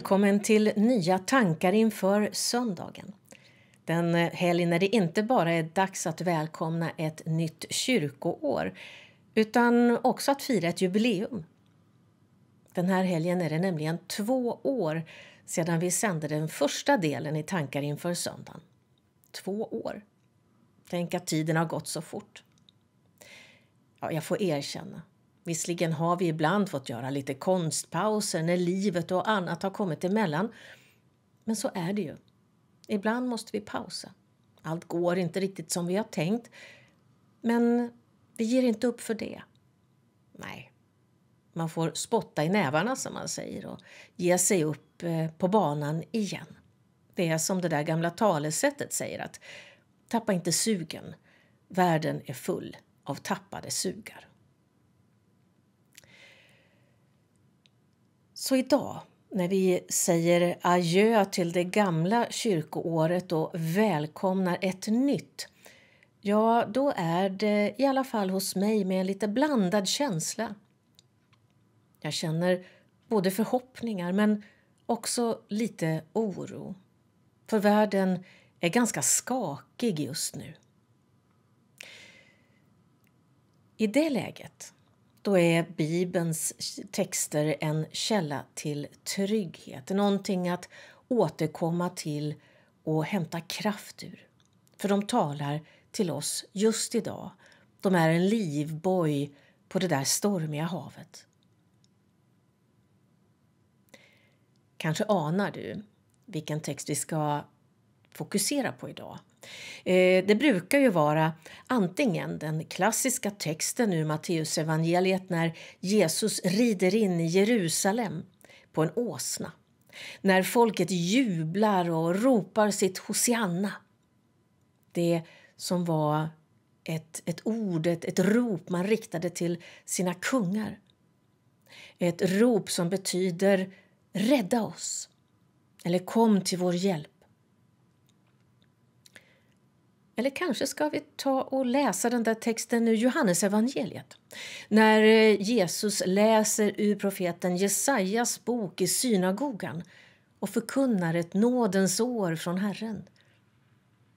välkommen till Nya tankar inför söndagen. Den helg när det inte bara är dags att välkomna ett nytt kyrkoår utan också att fira ett jubileum. Den här helgen är det nämligen två år sedan vi sände den första delen i Tankar inför söndagen. Två år. Tänk att tiden har gått så fort. Ja, jag får erkänna, Visserligen har vi ibland fått göra lite konstpauser när livet och annat har kommit emellan. Men så är det ju. Ibland måste vi pausa. Allt går inte riktigt som vi har tänkt. Men vi ger inte upp för det. Nej, man får spotta i nävarna som man säger och ge sig upp eh, på banan igen. Det är som det där gamla talesättet säger att tappa inte sugen. Världen är full av tappade sugar. Så idag när vi säger adjö till det gamla kyrkoåret och välkomnar ett nytt ja, då är det i alla fall hos mig med en lite blandad känsla. Jag känner både förhoppningar men också lite oro. För världen är ganska skakig just nu. I det läget då är Bibelns texter en källa till trygghet, någonting att återkomma till och hämta kraft ur. För de talar till oss just idag. De är en livboj på det där stormiga havet. Kanske anar du vilken text vi ska fokusera på idag. Eh, det brukar ju vara antingen den klassiska texten ur Matteusevangeliet när Jesus rider in i Jerusalem på en åsna, när folket jublar och ropar sitt Hosianna. Det som var ett, ett ord, ett, ett rop man riktade till sina kungar. Ett rop som betyder rädda oss eller kom till vår hjälp. Eller kanske ska vi ta och läsa den där texten ur Johannesevangeliet. När eh, Jesus läser ur profeten Jesajas bok i synagogan och förkunnar ett nådens år från Herren.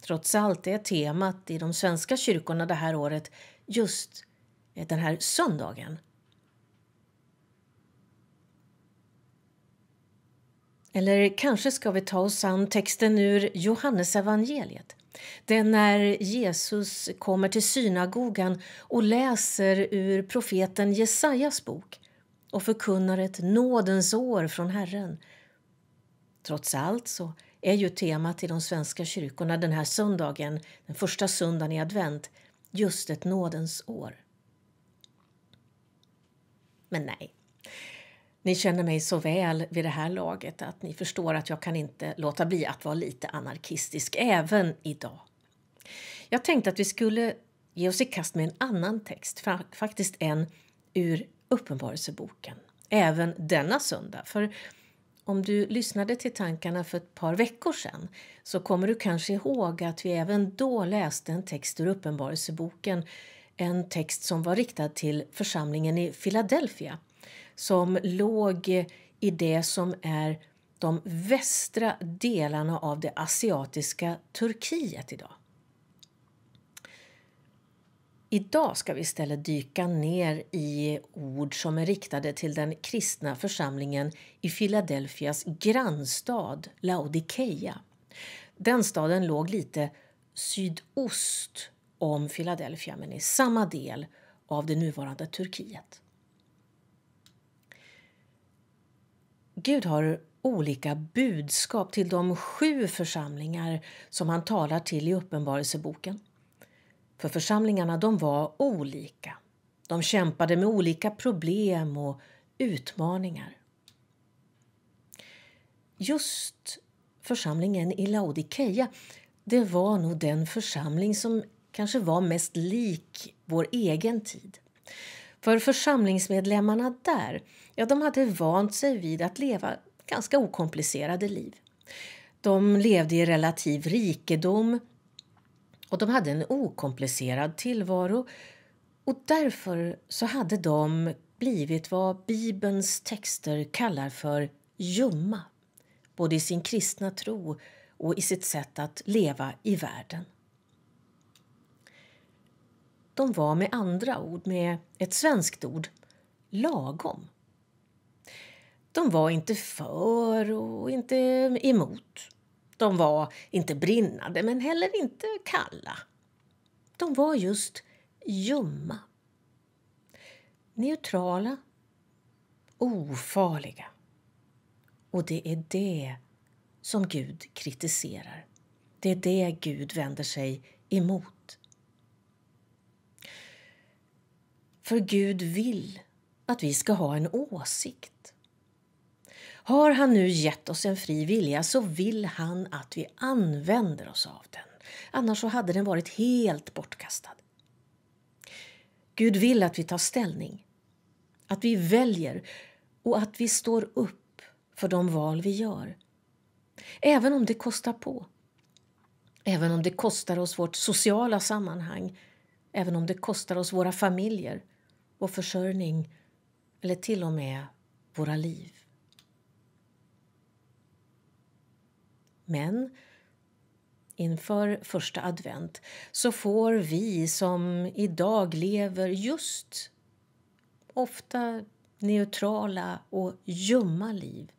Trots allt är temat i de svenska kyrkorna det här året just eh, den här söndagen. Eller kanske ska vi ta oss an texten ur Johannesevangeliet. Det är när Jesus kommer till synagogan och läser ur profeten Jesajas bok och förkunnar ett nådens år från Herren. Trots allt så är ju temat i de svenska kyrkorna den här söndagen, den första söndagen i advent, just ett nådens år. Men nej, ni känner mig så väl vid det här laget att ni förstår att jag kan inte låta bli att vara lite anarkistisk även idag. Jag tänkte att vi skulle ge oss i kast med en annan text, faktiskt en ur Uppenbarelseboken, även denna söndag. För om du lyssnade till tankarna för ett par veckor sedan så kommer du kanske ihåg att vi även då läste en text ur Uppenbarelseboken, en text som var riktad till församlingen i Philadelphia som låg i det som är de västra delarna av det asiatiska Turkiet idag. Idag ska vi istället dyka ner i ord som är riktade till den kristna församlingen i Filadelfias grannstad Laodikeia. Den staden låg lite sydost om Philadelphia men i samma del av det nuvarande Turkiet. Gud har olika budskap till de sju församlingar som han talar till i Uppenbarelseboken. För församlingarna de var olika. De kämpade med olika problem och utmaningar. Just församlingen i Laodikeia det var nog den församling som kanske var mest lik vår egen tid. För församlingsmedlemmarna där ja, de hade vant sig vid att leva ganska okomplicerade liv. De levde i relativ rikedom och de hade en okomplicerad tillvaro. Och därför så hade de blivit vad Bibelns texter kallar för ljumma både i sin kristna tro och i sitt sätt att leva i världen. De var med andra ord, med ett svenskt ord, lagom. De var inte för och inte emot. De var inte brinnande, men heller inte kalla. De var just ljumma. Neutrala. Ofarliga. Och det är det som Gud kritiserar. Det är det Gud vänder sig emot. För Gud vill att vi ska ha en åsikt. Har han nu gett oss en fri vilja så vill han att vi använder oss av den. Annars så hade den varit helt bortkastad. Gud vill att vi tar ställning, att vi väljer och att vi står upp för de val vi gör. Även om det kostar på. Även om det kostar oss vårt sociala sammanhang, även om det kostar oss våra familjer, vår försörjning eller till och med våra liv. Men inför första advent så får vi som idag lever just ofta neutrala och ljumma liv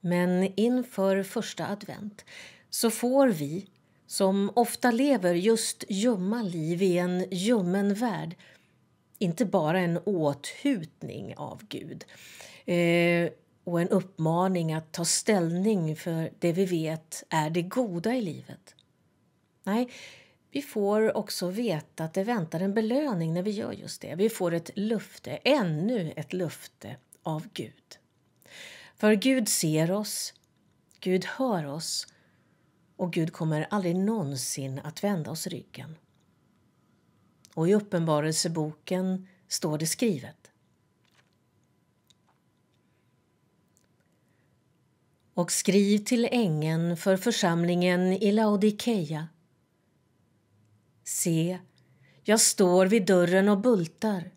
Men inför första advent så får vi som ofta lever just ljumma liv i en ljummen värld inte bara en åthutning av Gud eh, och en uppmaning att ta ställning för det vi vet är det goda i livet. Nej, vi får också veta att det väntar en belöning när vi gör just det. Vi får ett löfte, ännu ett löfte av Gud. För Gud ser oss, Gud hör oss och Gud kommer aldrig någonsin att vända oss ryggen och i Uppenbarelseboken står det skrivet. Och skriv till ängeln för församlingen i Laodikeia. Se, jag står vid dörren och bultar.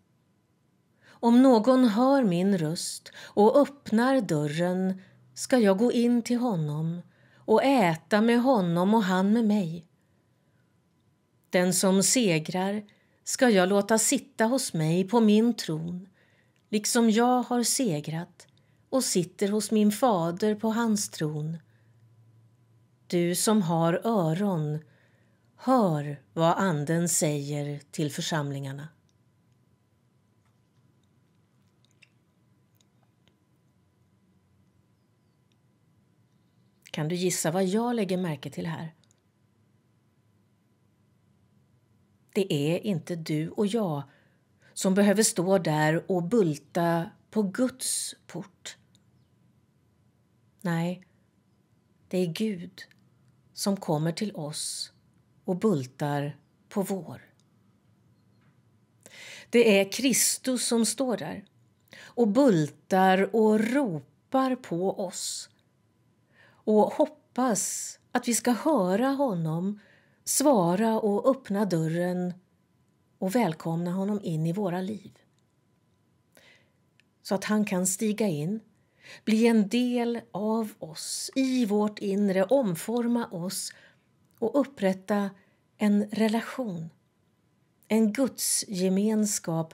Om någon hör min röst och öppnar dörren ska jag gå in till honom och äta med honom och han med mig. Den som segrar ska jag låta sitta hos mig på min tron liksom jag har segrat och sitter hos min fader på hans tron. Du som har öron, hör vad Anden säger till församlingarna. Kan du gissa vad jag lägger märke till här? Det är inte du och jag som behöver stå där och bulta på Guds port. Nej, det är Gud som kommer till oss och bultar på vår. Det är Kristus som står där och bultar och ropar på oss och hoppas att vi ska höra honom svara och öppna dörren och välkomna honom in i våra liv. Så att han kan stiga in, bli en del av oss, i vårt inre, omforma oss och upprätta en relation, en gudsgemenskap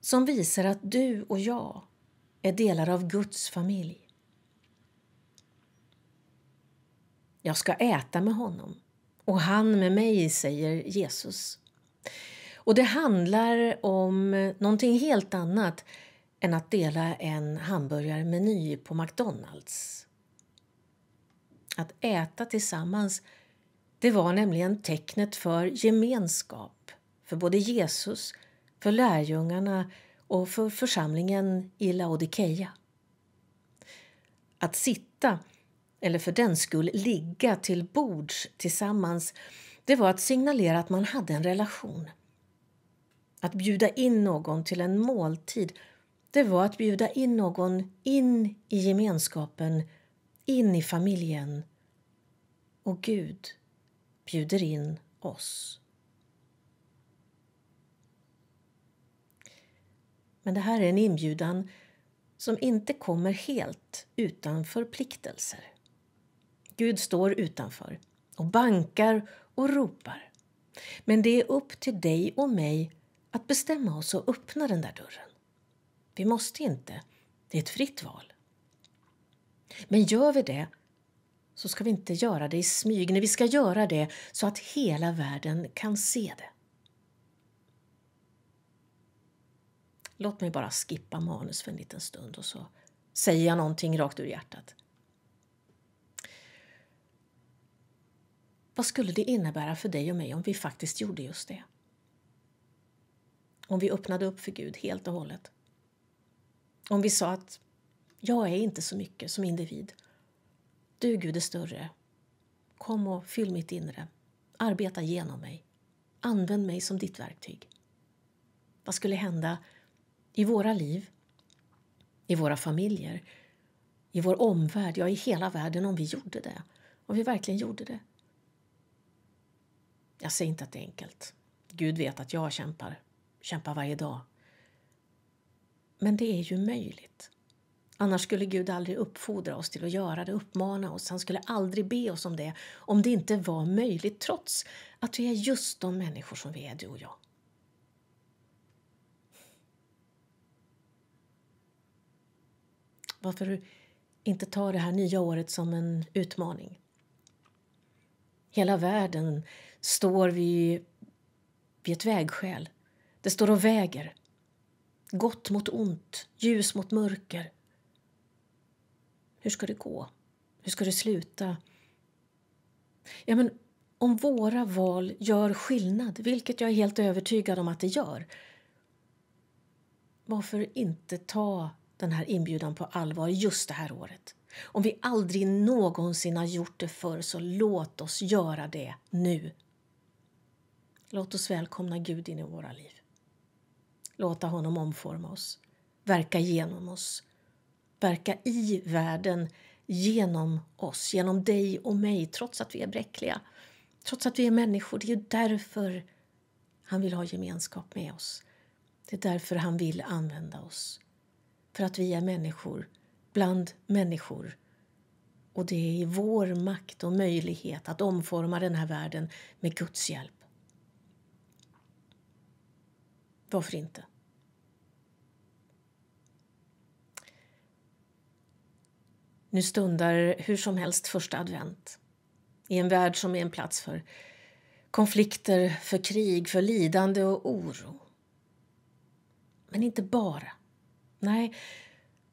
som visar att du och jag är delar av Guds familj. Jag ska äta med honom och han med mig, säger Jesus. Och det handlar om någonting helt annat än att dela en hamburgarmeny på McDonalds. Att äta tillsammans det var nämligen tecknet för gemenskap för både Jesus, för lärjungarna och för församlingen i Laodikeia. Att sitta eller för den skull ligga till bords tillsammans det var att signalera att man hade en relation. Att bjuda in någon till en måltid det var att bjuda in någon in i gemenskapen, in i familjen. Och Gud bjuder in oss. Men det här är en inbjudan som inte kommer helt utan förpliktelser. Gud står utanför och bankar och ropar. Men det är upp till dig och mig att bestämma oss och öppna den där dörren. Vi måste inte. Det är ett fritt val. Men gör vi det så ska vi inte göra det i smyg. Nej, vi ska göra det så att hela världen kan se det. Låt mig bara skippa manus för en liten stund och så säger jag någonting rakt ur hjärtat. Vad skulle det innebära för dig och mig om vi faktiskt gjorde just det? Om vi öppnade upp för Gud helt och hållet. Om vi sa att jag är inte så mycket som individ. Du, Gud, är större. Kom och fyll mitt inre. Arbeta genom mig. Använd mig som ditt verktyg. Vad skulle hända i våra liv, i våra familjer, i vår omvärld, ja, i hela världen om vi gjorde det? Om vi verkligen gjorde det? Jag säger inte att det är enkelt. Gud vet att jag kämpar, kämpar varje dag. Men det är ju möjligt. Annars skulle Gud aldrig uppfordra oss till att göra det, uppmana oss. Han skulle aldrig be oss om det om det inte var möjligt trots att vi är just de människor som vi är, du och jag. Varför inte ta det här nya året som en utmaning? hela världen står vi vid ett vägskäl. Det står och väger. Gott mot ont, ljus mot mörker. Hur ska det gå? Hur ska det sluta? Ja, men om våra val gör skillnad, vilket jag är helt övertygad om att det gör varför inte ta den här inbjudan på allvar just det här året? Om vi aldrig någonsin har gjort det förr, så låt oss göra det nu. Låt oss välkomna Gud in i våra liv. Låta honom omforma oss, verka genom oss, verka i världen genom oss, genom dig och mig, trots att vi är bräckliga, trots att vi är människor. Det är därför han vill ha gemenskap med oss. Det är därför han vill använda oss, för att vi är människor bland människor. Och det är i vår makt och möjlighet att omforma den här världen med Guds hjälp. Varför inte? Nu stundar hur som helst första advent i en värld som är en plats för konflikter, för krig, för lidande och oro. Men inte bara. Nej,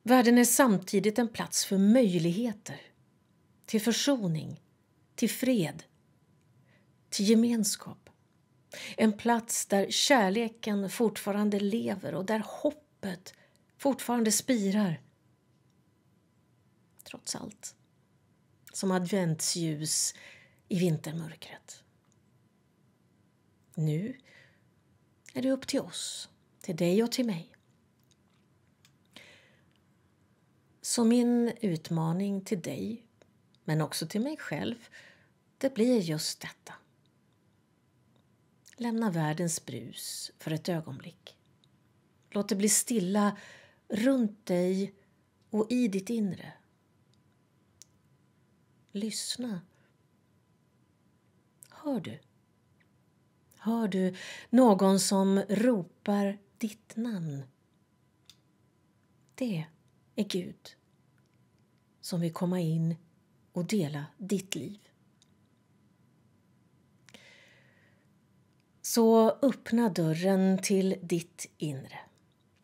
Världen är samtidigt en plats för möjligheter, till försoning, till fred, till gemenskap. En plats där kärleken fortfarande lever och där hoppet fortfarande spirar. Trots allt. Som adventsljus i vintermörkret. Nu är det upp till oss, till dig och till mig Så min utmaning till dig, men också till mig själv, det blir just detta. Lämna världens brus för ett ögonblick. Låt det bli stilla runt dig och i ditt inre. Lyssna. Hör du? Hör du någon som ropar ditt namn? Det är Gud som vill komma in och dela ditt liv. Så öppna dörren till ditt inre.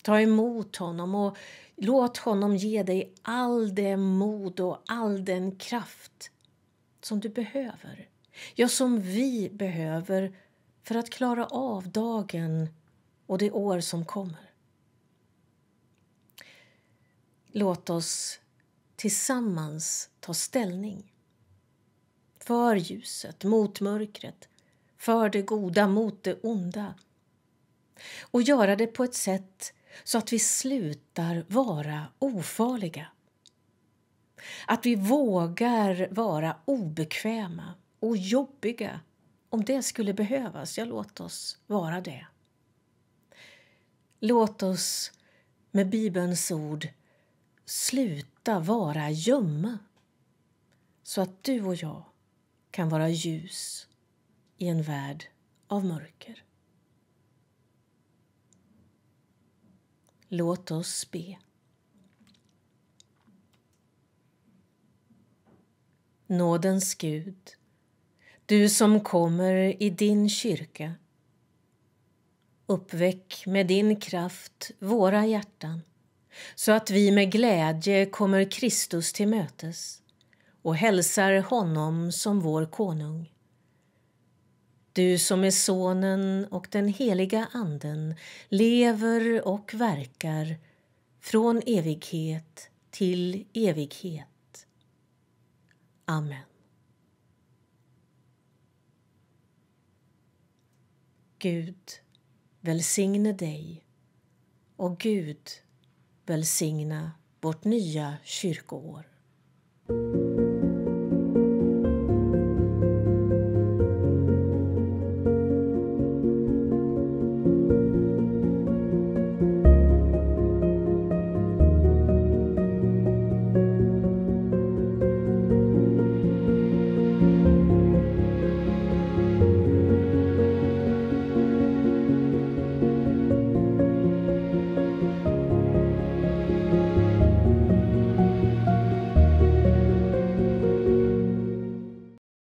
Ta emot honom och låt honom ge dig all det mod och all den kraft som du behöver, ja, som vi behöver för att klara av dagen och det år som kommer. Låt oss tillsammans ta ställning. För ljuset, mot mörkret, för det goda, mot det onda. Och göra det på ett sätt så att vi slutar vara ofarliga. Att vi vågar vara obekväma och jobbiga om det skulle behövas. Ja, låt oss vara det. Låt oss med Bibelns ord sluta vara gömma så att du och jag kan vara ljus i en värld av mörker. Låt oss be. Nådens Gud, du som kommer i din kyrka uppväck med din kraft våra hjärtan så att vi med glädje kommer Kristus till mötes och hälsar honom som vår konung. Du som är Sonen och den heliga Anden lever och verkar från evighet till evighet. Amen. Gud välsigne dig och Gud välsigna vårt nya kyrkoår.